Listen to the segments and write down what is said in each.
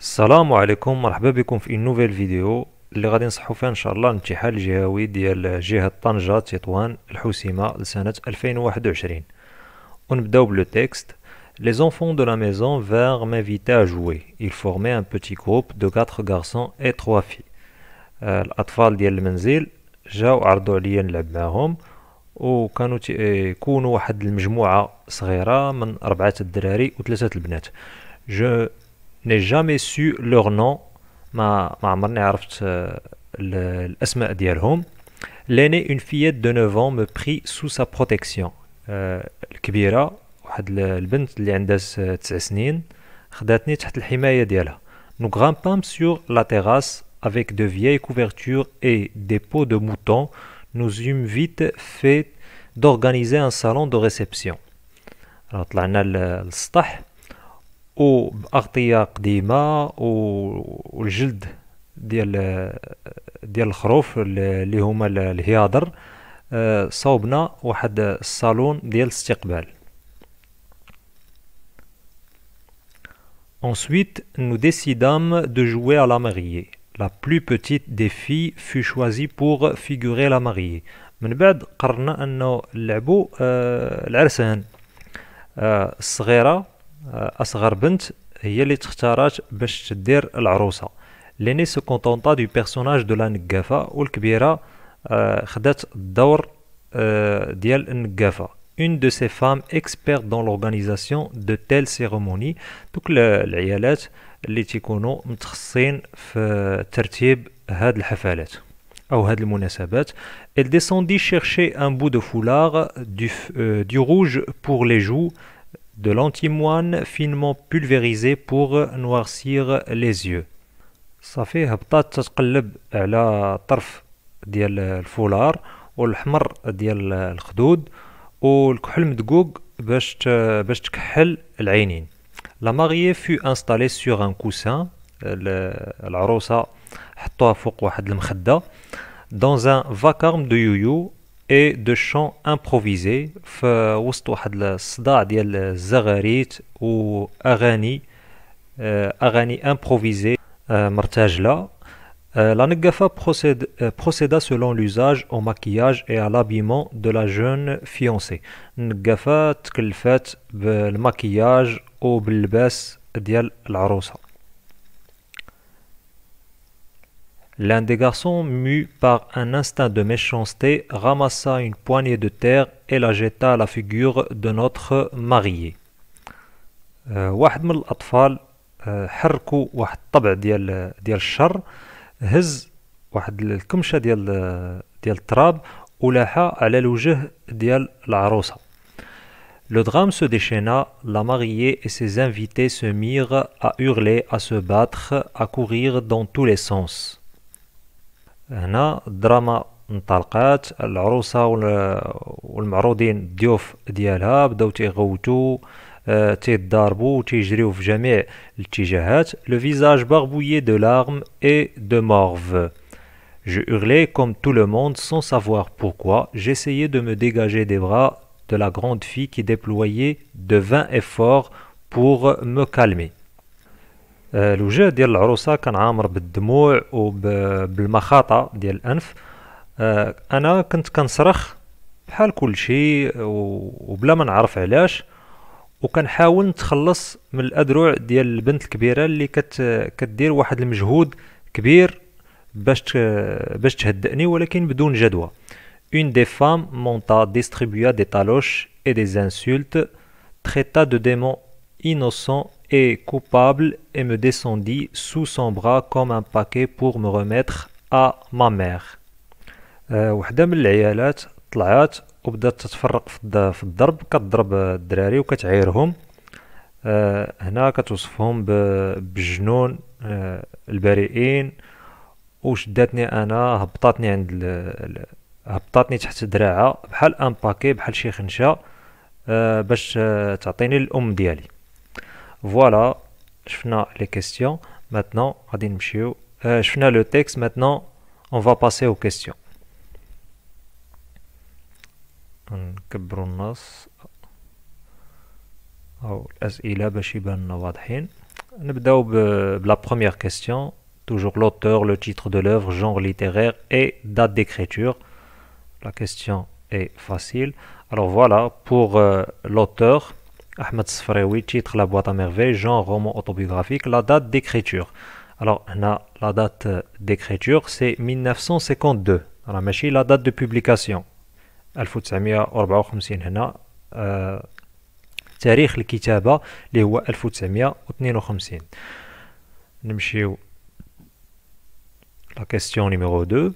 السلام عليكم مرحبا بكم في نوفيل فيديو اللي غادي نصحو فيها ان شاء الله الامتحان الجهوي ديال جهة طنجة تطوان الحسيمة لسنة 2021 ونبداو بلو تيكست Les enfants de la maison vinrent m'inviter à jouer. Ils formaient un petit groupe de 4 garçons et 3 filles. الأطفال ديال المنزل جاو عرضوا عليا نلعب معاهم وكانوا يكونوا واحد المجموعة صغيرة من أربعة الدراري وثلاثة البنات. Je n'ai jamais su leur nom ma ma عمرني عرفت الاسماء ديالهم L'aînée, une fillette de 9 ans me prit sous sa protection الكبيره واحد البنت اللي عندها 9 سنين خداتني تحت الحمايه ديالها nous grimpâmes sur la terrasse avec de vieilles couvertures et des pots de moutons nous eûmes vite fait d'organiser un salon de réception طلعنا للسطح وباغطيه قديمه والجلد ديال ديال الخروف اللي هما الهيادر آه، صوبنا واحد الصالون ديال الاستقبال Ensuite, nous décidâmes de jouer à la mariée. La plus petite des filles fut choisie pour figurer la mariée. من بعد قررنا انه نلعبوا آه، العرسان آه، الصغيره آه، اصغر بنت هي اللي تختارات باش تدير العروسه ليني سو كونطونطا دو بيرسوناج دو لا نقافه والكبيره آه، خدات الدور آه، ديال النقافه une de ces femmes expertes dans l'organisation de telles cérémonies دوك العيالات اللي تيكونوا متخصصين في ترتيب هاد الحفلات او هاد المناسبات elle descendit chercher un bout de foulard du, euh, du rouge pour les joues de l'antimoine finement pulvérisé pour noircir les yeux صافي هبطات تتقلب على طرف ديال الفولار والحمر ديال الخدود والكحل مدقوق باش باش تكحل العينين لا ماريي فو انستالي سور ان كوسان العروسه حطوها فوق واحد المخده دون ان فاكارم دو يويو et de chants improvisés for وسط واحد الصداع ديال الزغاريت واغاني اغاني امبروفيزي مرتجله La Negafa euh, euh, euh, procède, procéda selon l'usage au maquillage et à l'habillement de la jeune fiancée. Negafa تكلفات بالماكياج وباللباس la العروسه L'un des garçons, mu par un instinct de méchanceté, ramassa une poignée de terre et la jeta à la figure de notre marié. Euh, euh, Le drame se déchaîna, la mariée et ses invités se mirent à hurler, à se battre, à courir dans tous les sens. Le visage barbouillé de larmes et de morve. Je hurlais comme tout le monde sans savoir pourquoi, j'essayais de me dégager des bras de la grande fille qui déployait de vains efforts pour me calmer. آه، الوجه ديال العروسه كان عامر بالدموع وبالمخاطه ديال الانف آه، انا كنت كنصرخ بحال كل شيء وبلا ما نعرف علاش وكنحاول نتخلص من الادروع ديال البنت الكبيره اللي كت كدير واحد المجهود كبير باش باش تهدئني ولكن بدون جدوى اون دي فام مونتا ديستريبيا دي طالوش اي دي انسولت تريتا دو ديمون انوسون et coupable et me descendit sous son bras comme un paquet pour me remettre à ma mère. وحده من العيالات طلعات وبدات تتفرق في الضرب كتضرب الدراري وكتعيرهم هنا كتوصفهم بالجنون البريئين وشدتني انا هبطاتني عند هبطاتني تحت دراعها بحال ان باكي بحال شي خنشه باش تعطيني الام ديالي Voilà, je finis les questions. Maintenant, euh, je fais le texte. Maintenant, on va passer aux questions. La première question toujours l'auteur le titre de l'œuvre genre littéraire et date d'écriture la question est facile alors voilà pour euh, l'auteur Ahmed Sfraoui, titre La boîte à merveilles, genre roman autobiographique, la date d'écriture. Alors, la date d'écriture, c'est 1952. la machine la date de publication. 1954 تاريخ اللي هو 1952. نمشيو la question numéro 2.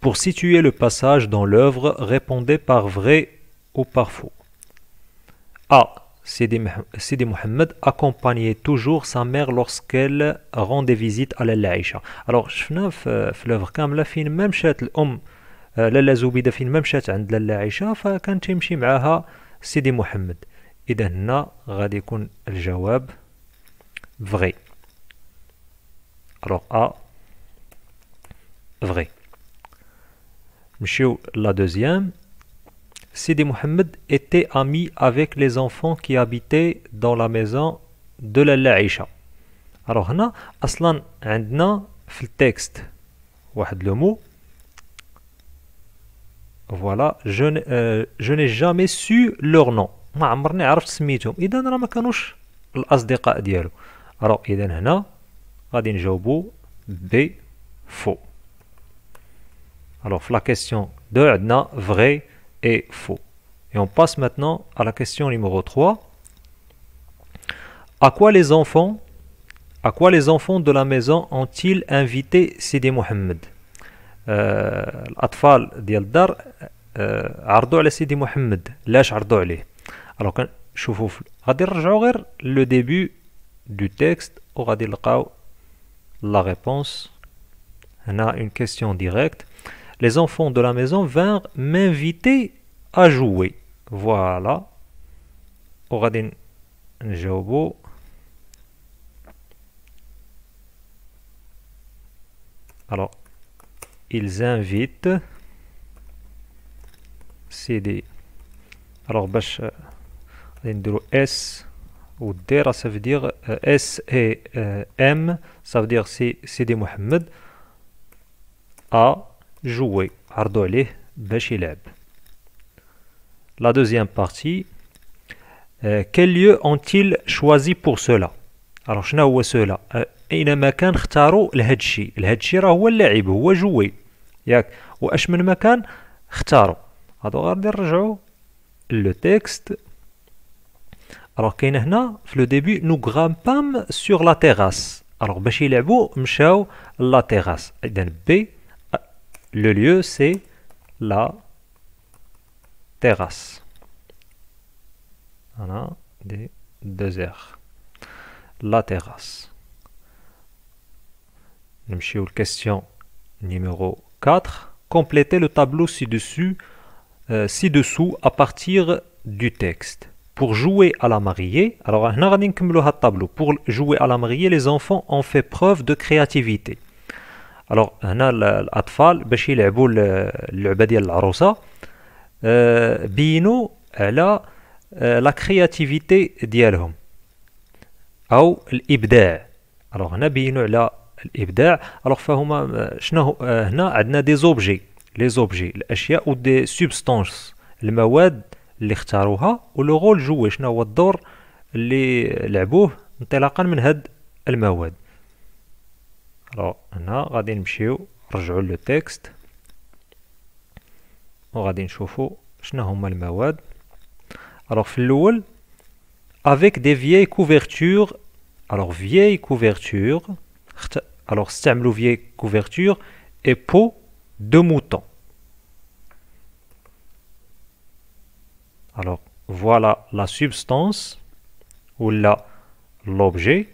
Pour situer le passage dans l'œuvre, répondez par vrai ou par faux. سيدي محمد اكونباني توجور سا ميغ mère lorsqu'elle rendait visite à Lalla Aïcha. Alors, شفنا في l'œuvre كاملة فين ما مشات الأم آه، لالا زبيدة فين ما مشات عند لالا عيشة فكان تيمشي معاها سيدي محمد إذا هنا غادي يكون الجواب فغي ألوغ أ فغي نمشيو لا دوزيام Sidi Mohamed était ami avec les enfants qui habitaient dans la maison de la laïcha. Alors, on عندنا في واحد mot voilà euh, je n'ai jamais su leur nom alors اذا هنا غادي نجاوبو ب faux. Et on passe maintenant à la question numéro 3. À quoi les enfants, à quoi les enfants de la maison ont-ils invité Sidi Mohammed euh, L'atfal d'Yaldar, euh, Ardo le Sidi Mohammed, l'âge Ardo al Alors, je vous le début du texte aura dit la réponse. On une question directe les enfants de la maison vinrent m'inviter à jouer. Voilà. un alors ils invitent CD alors باش euh, S ou Dera ça veut dire euh, S et euh, M ça veut dire CD Mohamed A jouer, ardo aller, bachilab. La deuxième partie, euh, quel lieu ont-ils choisi pour cela Alors, je n'ai cela. Il y a un lieu qui a choisi. Il y a un lieu qui a choisi. Il y a un lieu qui a choisi. le texte. Alors, qu'il y a le début, nous grimpons sur la terrasse. Alors, bachilabou, m'chao, la terrasse. Et B. Le lieu, c'est la terrasse. Voilà, des deux La terrasse. question numéro 4. Complétez le tableau ci-dessus, euh, ci-dessous à partir du texte. Pour jouer à la mariée, alors tableau. Pour jouer à la mariée, les enfants ont fait preuve de créativité. الوغ هنا الاطفال باش يلعبوا اللعبه ديال العروسه آه، بينوا على آه، لا كرياتيفيتي ديالهم او الابداع الوغ هنا بينوا على الابداع الوغ فهما شنو آه، هنا عندنا دي زوبجي لي زوبجي الاشياء ودي سوبستانس المواد اللي اختاروها ولو رول جوي شنو هو الدور اللي لعبوه انطلاقا من هاد المواد Alors, on الو هنا غادي نمشيو نرجعو للتكست وغادي نشوفو شنو هما المواد الوغ Alors, الاول avec des vieilles couvertures alors vieilles couvertures alors استعملوا vieilles couvertures et peau de mouton alors voilà la substance ou la l'objet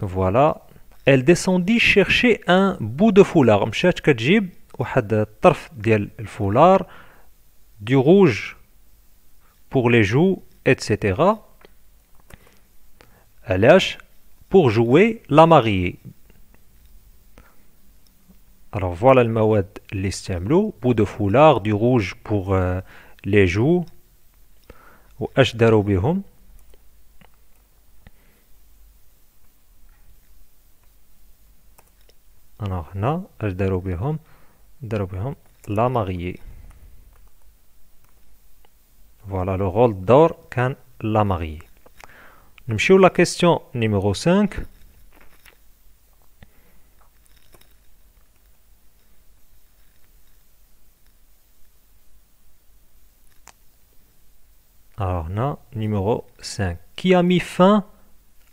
Voilà. Elle descendit chercher un bout de foulard. kajib, tarf foulard du rouge pour les joues, etc. Alash pour jouer la mariée. Alors voilà le mawad bout de foulard, du rouge pour euh, les joues. Ou H Alors, là, elle la mariée. Voilà le rôle d'or can la mariée. Nous la question numéro 5. Alors, non numéro 5. Qui a mis fin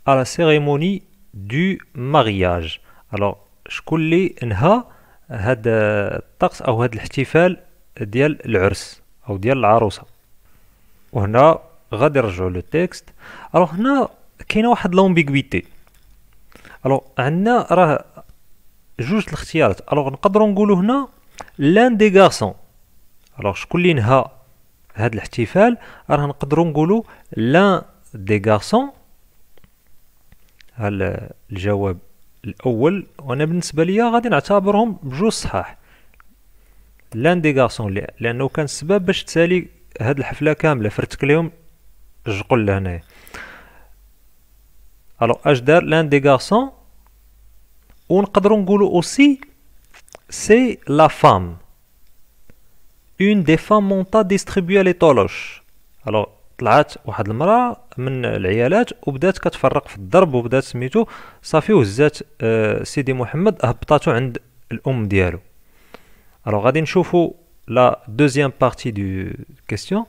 à la cérémonie du mariage Alors, شكون اللي انهى هاد الطقس او هاد الاحتفال ديال العرس او ديال العروسه وهنا غادي نرجعوا لو تيكست الو هنا كاينه واحد لومبيغويتي الو عندنا راه جوج الاختيارات الو نقدروا نقولوا هنا لان دي غارسون الو شكون اللي نهى هاد الاحتفال راه نقدروا نقولوا لان دي غارسون الجواب الاول وانا بالنسبه ليا غادي نعتبرهم بجوج صحاح لان دي غارسون لانه كان السبب باش تسالي هاد الحفله كامله فرتك ليهم جقل لهنايا الو اش دار لان دي غارسون ونقدروا نقولوا اوسي سي لا فام اون دي فام مونتا ديستريبيو لي طولوش الو طلعت واحد المراه من العيالات وبدات كتفرق في الضرب وبدات سميتو صافي وهزات آه سيدي محمد هبطاتو عند الام ديالو الوغ غادي نشوفو لا دوزيام بارتي دو كيستيون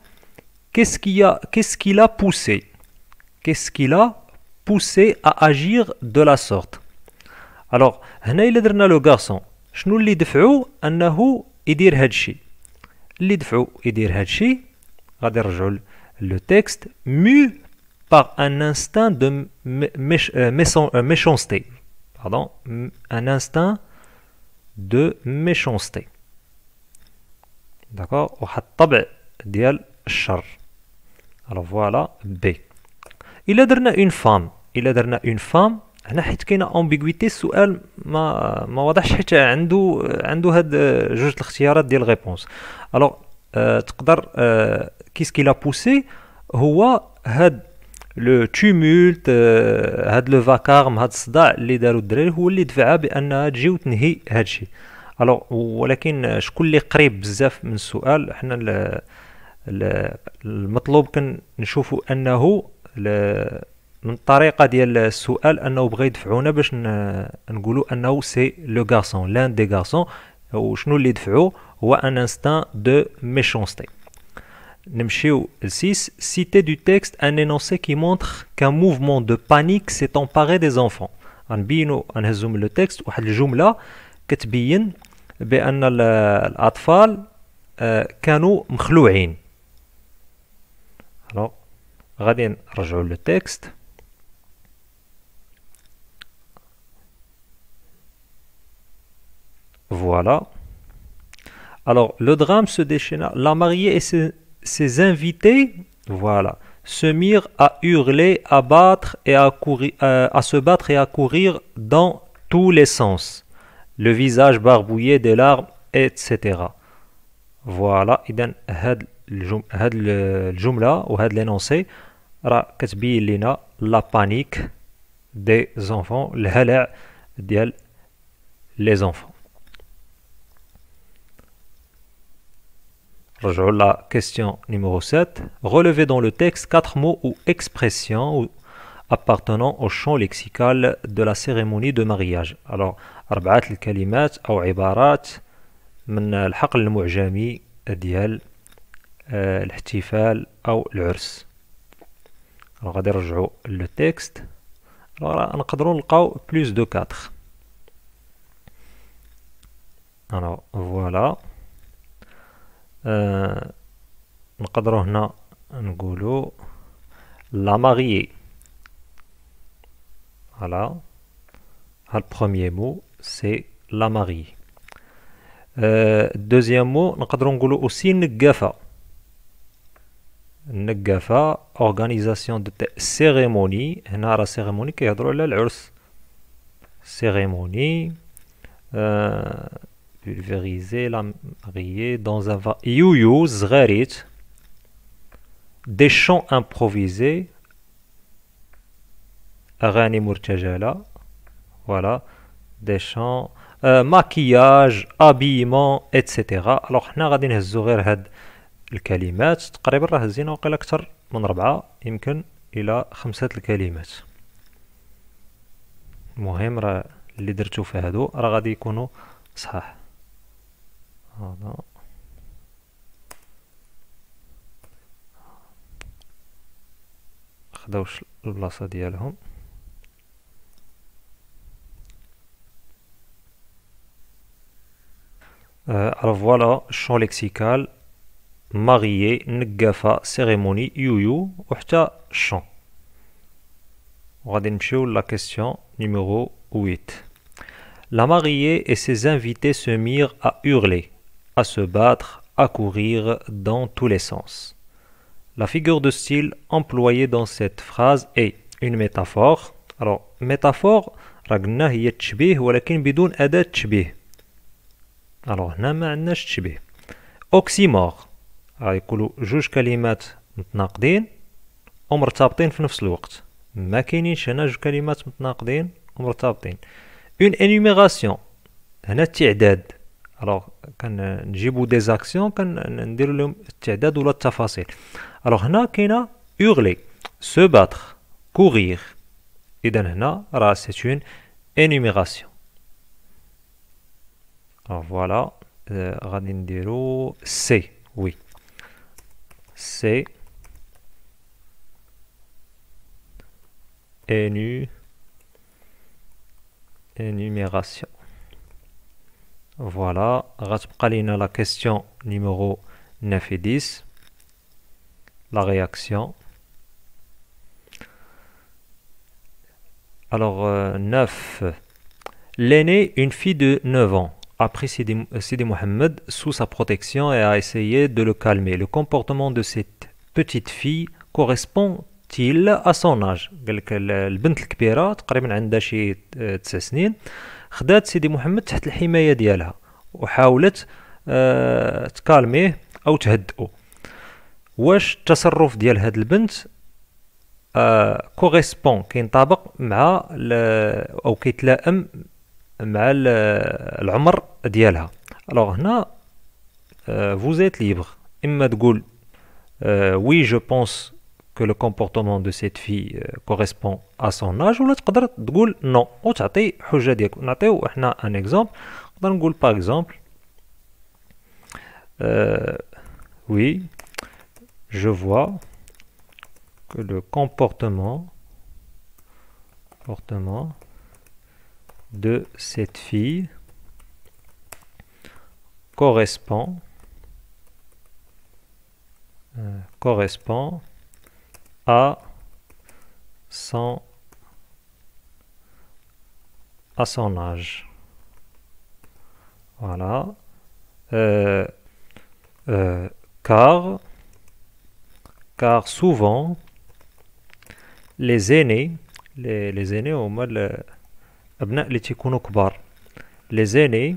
كيس كيا كيس a qu'est-ce qui l'a poussé qu'est-ce qui l'a poussé هنا الا درنا لو غارسون شنو اللي دفعو انه يدير هادشي اللي دفعو يدير هادشي غادي نرجعو le texte mu par un instinct de un euh, euh, méchanceté pardon un instinct de méchanceté d'accord au hattab d'ial char alors voilà b il a donné une femme il a donné une femme là peut-être qu'il ambiguïté sur elle mais mais voilà je pense qu'andou andou had euh, de l'excitation alors tu peux كيس كي لا بوسي هو هاد لو تيمولت هاد لو فاكارم هاد الصداع اللي داروا الدراري هو اللي دفعها بانها تجي وتنهي هادشي الو ولكن شكون اللي قريب بزاف من السؤال حنا المطلوب كان نشوفوا انه من الطريقه ديال السؤال انه بغى يدفعونا باش نقولوا انه سي لو غاسون لان دي غاسون وشنو اللي دفعو هو ان انستان دو ميشونستي Nemcheo 6 citait du texte un énoncé qui montre qu'un mouvement de panique s'est emparé des enfants. Anbino anhezoum le texte, ou aljoumla, ketbiyin, be anal atfal, euh, kano mchlouin. Alors, radien rajoul le texte. Voilà. Alors, le drame se déchaîna. La mariée et ses, ses invités, voilà, se mirent à hurler, à battre et à, courir, euh, à se battre et à courir dans tous les sens, le visage barbouillé des larmes, etc. Voilà, إذا had le jumla ou had l'énoncé راه كتبين panique panique panique enfants, le الهلع ديال la question numéro 7. Relevez dans le texte quatre mots ou expressions appartenant au champ lexical de la cérémonie de mariage. Alors, أربعة الكلمات أو عبارات من الحقل المعجمي ديال الاحتفال le العرس. le texte. Alors on نقدروا نلقاو plus de 4. Alors voilà. آه، نقدروا هنا نقولوا لا ماغيي فوالا ها البرومييي مو سي لا ماغيي الدوزيام مو نقدروا نقولوا اوسي نقافه نقافه اورغانيزاسيون دو سيريموني هنا راه سيريموني كيهضروا على العرس سيريموني pulvériser la mariée dans un va... Yuyu Zgarit, des champs improvisés, Rani Murtajala, voilà, des champs euh, maquillage, habillement, etc. Alors حنا غادي نهزو غير هاد الكلمات تقريبا راه هزينا وقيل أكثر من ربعة يمكن إلى خمسة الكلمات المهم راه اللي درتو في هادو راه غادي يكونوا صحاح Euh, alors voilà, champ lexical, mariée, n'gafa cérémonie, youyou, ou chant. champ. va la question numéro 8. La mariée et ses invités se mirent à hurler à se battre, à courir dans tous les sens. La figure de style employée dans cette phrase est une métaphore. Alors, métaphore, ragna hiya tchbih, walakin bidoun ada tchbih. Alors, na ma'anna tchbih. Oxymore. Alors, il coulou juge kalimat mtnaqdin, om rtabtin fnufs l'ouqt. Ma kini chana juge kalimat mtnaqdin, om rtabtin. Une énumération. Hana t'i'dad. Alors, quand euh, j'ai beaucoup des quand on dit le nombre, c'est pas très facile. Alors, là, qu'est-ce qu'on a se battre, courir. Et dans là, c'est une énumération. Alors voilà, on va dire c'est oui, c'est énu énumération. Voilà, la question numéro 9 et 10, la réaction. Alors, 9. Euh, L'aîné, une fille de 9 ans, a pris Sidi, euh, Sidi Mohamed sous sa protection et a essayé de le calmer. Le comportement de cette petite fille correspond-il à son âge خدات سيدي محمد تحت الحمايه ديالها وحاولت آه تكالميه او تهدئه واش التصرف ديال هاد البنت آه كوريسبون كينطابق مع او كيتلائم مع العمر ديالها الوغ هنا فوزيت آه، ليبر اما تقول وي جو بونس le comportement de cette fille euh, correspond à son âge ou l'autre dire non on a ديالك نعطيو exemple un exemple par par exemple euh, oui je vois que le comportement comportement de cette fille correspond euh, correspond à 100 à son âge. Voilà. Euh, euh, car, car souvent, les aînés, les, les aînés au mal, les les aînés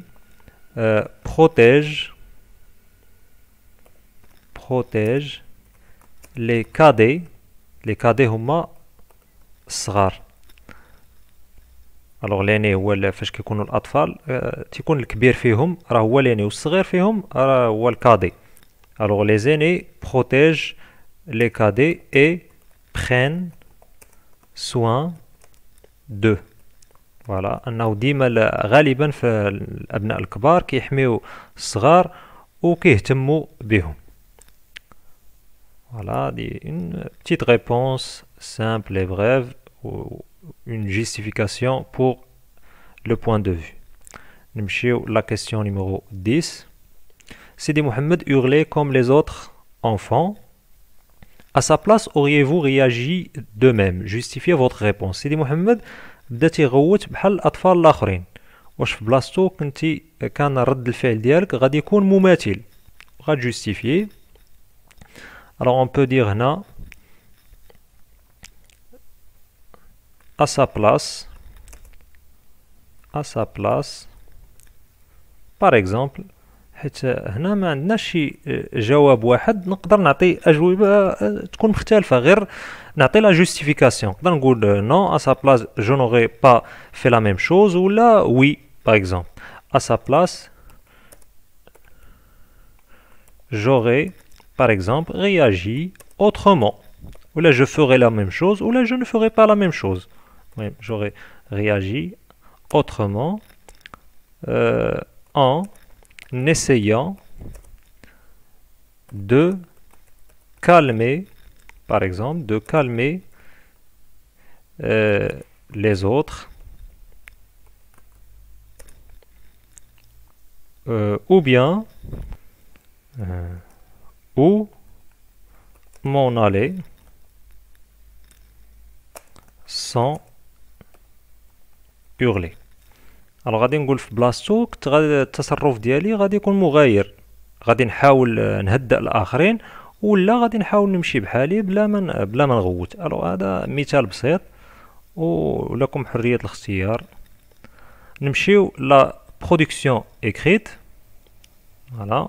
euh, protègent, protègent les cadets لي كادي هما الصغار الوغ لاني هو فاش كيكونوا الاطفال آه، تيكون الكبير فيهم راه هو لاني والصغير فيهم راه هو الكادي الوغ لي زيني بروتيج لي كادي اي برين سوان دو فوالا انه ديما غالبا في الابناء الكبار كيحميو الصغار وكيهتموا بهم Voilà, une petite réponse simple et brève, ou une justification pour le point de vue. La question numéro 10. Sidi Mohamed hurlait comme les autres enfants. À sa place, auriez-vous réagi de même Justifiez votre réponse. Sidi Mohamed بدات يغوت بحال الاطفال الاخرين واش في بلاصتو كنتي كان رد الفعل ديالك غادي يكون مماثل غادي alors on peut dire non à sa place à sa place par exemple et joab ouahad nous qu'on n'a pas joué à l'affaire n'a pas la justification d'un goût de non à sa place je n'aurais pas fait la même chose ou là oui par exemple à sa place j'aurais par exemple, réagit autrement. Ou là, je ferai la même chose, ou là, je ne ferai pas la même chose. J'aurais réagi autrement euh, en essayant de calmer, par exemple, de calmer euh, les autres. Euh, ou bien... ou m'en aller sans hurler alors غادي نقول في بلاصتو كنت غادي التصرف ديالي غادي يكون مغاير غادي نحاول نهدأ الاخرين ولا غادي نحاول نمشي بحالي بلا ما بلا ما نغوت الو هذا مثال بسيط ولكم حريه الاختيار نمشيو لا برودكسيون اكريت فوالا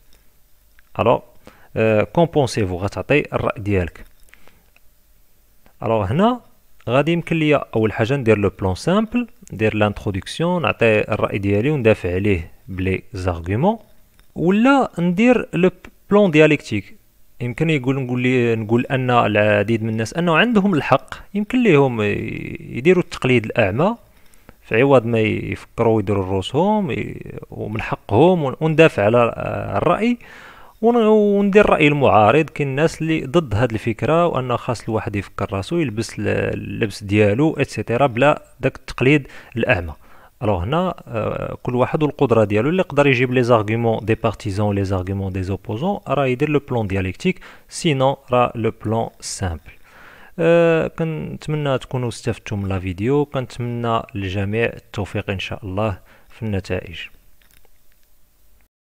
الو فو غتعطي الراي ديالك الو هنا غادي يمكن ليا اول حاجه ندير لو بلون سامبل ندير لانترودكسيون نعطي الراي ديالي وندافع عليه بلي زارغومون ولا ندير لو بلون ديالكتيك يمكن يقول نقول لي نقول ان العديد من الناس انه عندهم الحق يمكن ليهم يديروا التقليد الاعمى في عوض ما يفكروا ويديروا راسهم ومن حقهم وندافع على الراي وندير الراي المعارض كاين الناس اللي ضد هذه الفكره وان خاص الواحد يفكر راسو يلبس اللبس ديالو اتسيتيرا بلا داك التقليد الاعمى الو هنا آه، كل واحد والقدره ديالو اللي يقدر يجيب لي زارغومون دي بارتيزون لي زارغومون دي زوبوزون راه يدير لو بلون ديالكتيك سينون راه لو بلون سامبل أه كنتمنى تكونوا استفدتم من لا فيديو كنتمنى للجميع التوفيق ان شاء الله في النتائج